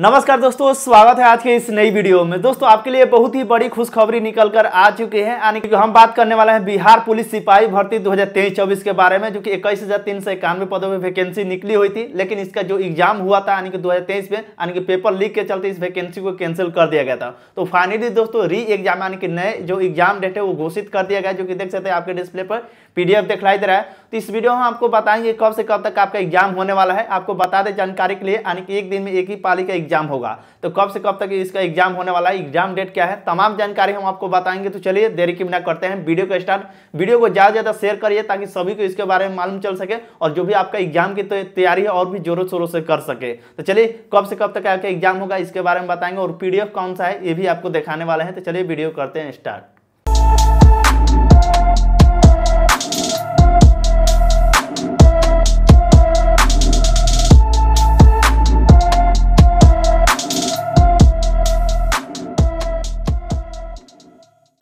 नमस्कार दोस्तों स्वागत है आज के इस नई वीडियो में दोस्तों आपके लिए बहुत ही बड़ी खुशखबरी निकल कर आ चुके हैं यानी कि हम बात करने वाले हैं बिहार पुलिस सिपाही भर्ती 2023-24 के बारे में जो कि इक्कीस हज़ार तीन सौ इक्यानवे पदों में वैकेंसी निकली हुई थी लेकिन इसका जो एग्जाम हुआ था यानी कि तेईस में यानी कि पेपर लीक के चलते इस वैकेंसी को कैंसिल कर दिया गया था तो फाइनली दोस्तों री एग्जाम यानी कि नए जो एग्जाम डेट है वो घोषित कर दिया गया जो कि देख सकते हैं आपके डिस्प्ले पर पीडीएफ दिखाई दे रहा है तो इस वीडियो में आपको बताएंगे कब से कब तक आपका एग्जाम होने वाला है आपको बता दें जानकारी के लिए यानी कि एक दिन में एक ही पाली का एग्जाम होगा तो कब से कब तक इसका एग्जाम होने वाला है एग्जाम डेट क्या है तमाम जानकारी हम आपको बताएंगे तो चलिए देरी की बिना करते हैं वीडियो को स्टार्ट वीडियो को ज़्यादा ज़्यादा शेयर करिए ताकि सभी को इसके बारे में मालूम चल सके और जो भी आपका एग्जाम की तैयारी है और भी जोरों शोरों से कर सके तो चलिए कब से कब तक आपका एग्जाम होगा इसके बारे में बताएंगे और पी कौन सा है ये भी आपको दिखाने वाला है तो चलिए वीडियो करते हैं स्टार्ट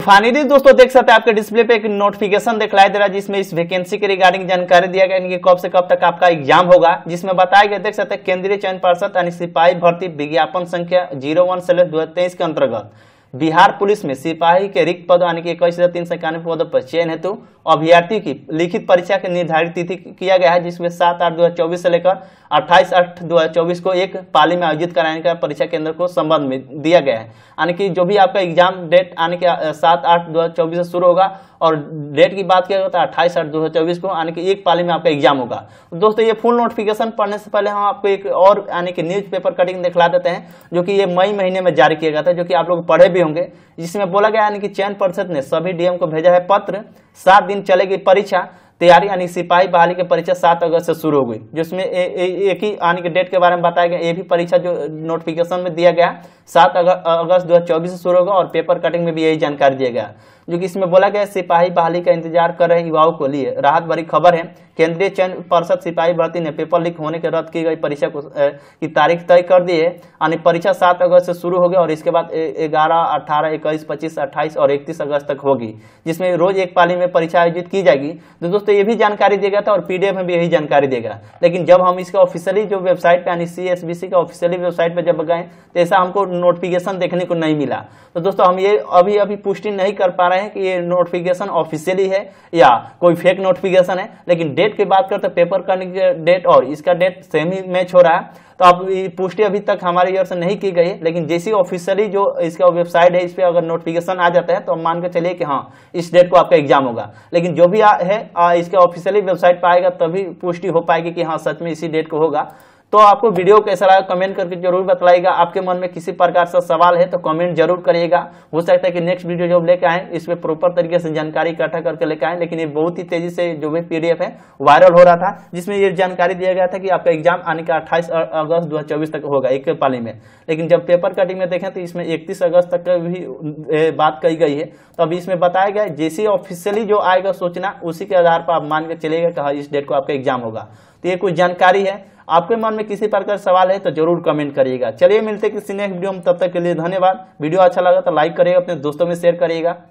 फाइनली दोस्तों देख सकते हैं आपके डिस्प्ले पे एक नोटिफिकेशन दिखलाई दे रहा है जिसमें इस वैकेंसी के रिगार्डिंग जानकारी दिया गया कि कब से कब तक आपका एग्जाम होगा जिसमें बताया गया देख सकते हैं केंद्रीय चयन पार्षद यानी सिपाही भर्ती विज्ञापन संख्या जीरो वन के अंतर्गत बिहार पुलिस में सिपाही के रिक्त पद यानी कि इक्कीस हजार तीन सौ इक्यानवे पदों पर चयन हेतु अभ्यर्थी की लिखित परीक्षा की निर्धारित तिथि किया गया है जिसमें सात आठ दो हजार चौबीस से लेकर अट्ठाईस आठ दो हजार चौबीस को एक पाली में आयोजित कराने का परीक्षा केंद्र को संबंध में दिया गया है यानी कि जो भी आपका एग्जाम डेट यानी कि सात आठ दो हजार चौबीस से शुरू होगा और डेट की बात किया जाता तो है अट्ठाईस आठ दो हजार चौबीस को यानी कि एक पाली में आपका एग्जाम होगा दोस्तों ये फुल नोटिफिकेशन पढ़ने से पहले हम आपको एक और यानी कि न्यूज़ पेपर कटिंग दिखला देते हैं जो कि ये मई महीने में जारी किया गया था जो कि आप लोग पढ़े भी होंगे जिसमें बोला गया यानी कि चयन परिषद ने सभी डीएम को भेजा है पत्र सात दिन चलेगी परीक्षा तैयारी यानी सिपाही बहाली की परीक्षा सात अगस्त से शुरू हो गई जिसमें एक ही यानी कि डेट के बारे में बताया गया ये भी परीक्षा जो नोटिफिकेशन में दिया गया सात अगस्त दो हज़ार से शुरू होगा और पेपर कटिंग में भी यही जानकारी दिया गया जो कि इसमें बोला गया सिपाही बहाली का इंतजार कर रहे युवाओं को लिए राहत भरी खबर है केंद्रीय चयन पर्षद सिपाही भर्ती ने पेपर लीक होने के रद्द की गई परीक्षा को की तारीख तय कर दी है यानी परीक्षा सात अगस्त से शुरू होगी और इसके बाद ग्यारह अठारह इक्कीस पच्चीस अट्ठाईस और इकतीस अगस्त तक होगी जिसमें रोज एक पाली में परीक्षा आयोजित की जाएगी तो दोस्तों ये भी जानकारी देगा था और पीडीएफ में भी यही जानकारी देगा लेकिन जब हम इसका ऑफिसियली जो वेबसाइट पर यानी सी का ऑफिसियली वेबसाइट पर जब गए तो ऐसा हमको नोटिफिकेशन देखने को नहीं मिला तो दोस्तों हम ये अभी अभी पुष्टि नहीं कर पा रहे हैं कि ये नोटिफिकेशन ऑफिशियली है या कोई फेक नोटिफिकेशन है लेकिन डेट की बात करते पेपर करने की डेट और इसका डेट सेम ही मैच हो रहा है तो आप पुष्टि अभी तक हमारी ओर से नहीं की गई है लेकिन जैसी ऑफिशियली जो इसका वेबसाइट है इस पर अगर नोटिफिकेशन आ जाता है तो हम मान के चलिए कि हाँ इस डेट को आपका एग्जाम होगा लेकिन जो भी है इसके ऑफिशियली वेबसाइट पर आएगा तभी पुष्टि हो पाएगी कि हाँ सच में इसी डेट को होगा तो आपको वीडियो कैसा लगा कमेंट करके जरूर बताइएगा आपके मन में किसी प्रकार से सवाल है तो कमेंट जरूर करिएगा हो सकता है कि नेक्स्ट वीडियो जो लेके आए इसमें प्रॉपर तरीके से जानकारी इकट्ठा करके लेके आए लेकिन ये बहुत ही तेजी से जो भी पीडीएफ है वायरल हो रहा था जिसमें ये जानकारी दिया गया था कि आपका एग्जाम आने का अट्ठाईस अगस्त दो तक होगा एक पाली में लेकिन जब पेपर कटिंग में देखें तो इसमें इकतीस अगस्त तक भी बात कही गई है तो अभी इसमें बताया गया जैसे ऑफिशियली जो आएगा सूचना उसी के आधार पर आप मान के चलेगा कहा इस डेट को आपका एग्जाम होगा तो ये कुछ जानकारी है आपके मन में किसी प्रकार सवाल है तो जरूर कमेंट करिएगा चलिए मिलते किसी नेक्स्ट वीडियो में तब तक के लिए धन्यवाद वीडियो अच्छा लगा तो लाइक करिएगा अपने दोस्तों में शेयर करिएगा